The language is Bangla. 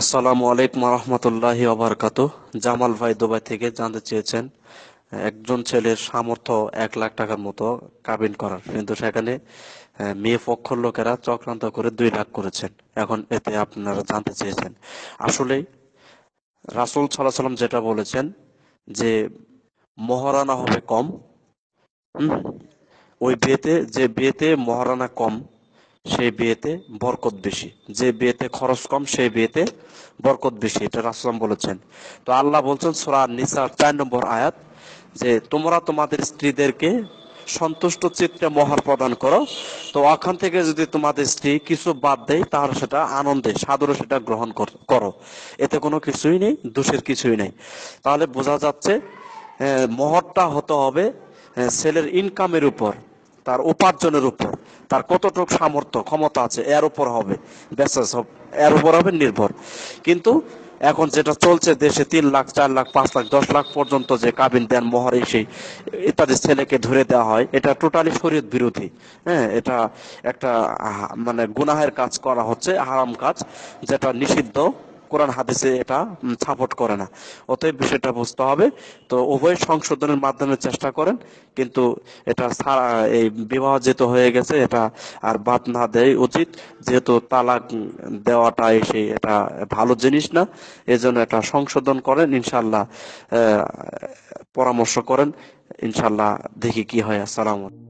আসসালামু আলাইকুম রহমতুল্লাহ অবরকাত জামাল ভাই দুবাই থেকে জানতে চেয়েছেন একজন ছেলের সামর্থ্য এক লাখ টাকার মতো কাবিন করার কিন্তু সেখানে মেয়ে পক্ষর লোকেরা চক্রান্ত করে দুই লাখ করেছেন এখন এতে আপনারা জানতে চেয়েছেন আসলে রাসুল সাল্লাহ যেটা বলেছেন যে মহারানা হবে কম ওই বিয়েতে যে বিয়েতে মহারানা কম সেই বিয়েতে বরকত বেশি যে বিয়েতে খরচ কম সেই বিয়েতে বরকত বেশি এটা রাসলাম বলেছেন তো আল্লাহ বলছেন সোরা নিসার চার নম্বর আয়াত যে তোমরা তোমাদের স্ত্রীদেরকে সন্তুষ্ট চিত্তে মহার প্রদান করো তো ওখান থেকে যদি তোমাদের স্ত্রী কিছু বাদ দেয় তাহলে সেটা আনন্দে সাদরে সেটা গ্রহণ করো এতে কোনো কিছুই নেই দোষের কিছুই নেই তাহলে বোঝা যাচ্ছে মোহরটা হতে হবে ছেলের ইনকামের উপর তার উপার্জনের উপর তার কতটুক সামর্থ্য ক্ষমতা আছে এর উপর হবে ব্যাসেস এর উপর হবে নির্ভর কিন্তু এখন যেটা চলছে দেশে তিন লাখ চার লাখ পাঁচ লাখ দশ লাখ পর্যন্ত যে কাবিন দেন মহার এসে ইত্যাদি ছেলেকে ধরে দেওয়া হয় এটা টোটালি শরীয়ত বিরোধী হ্যাঁ এটা একটা মানে গুনাহের কাজ করা হচ্ছে হারাম কাজ যেটা নিষিদ্ধ কোরআন হাদিসে এটা সাপোর্ট করে না অতএব বিষয়টা বুঝতে হবে তো উভয় সংশোধনের মাধ্যমে চেষ্টা করেন কিন্তু এটা এই বিবাহ যেহেতু হয়ে গেছে এটা আর বাদ না দেয় উচিত যেহেতু তালাক দেওয়াটা এসে এটা ভালো জিনিস না এজন্য এটা সংশোধন করেন ইনশাল্লাহ পরামর্শ করেন ইনশাল্লাহ দেখি কি হয় আসসালাম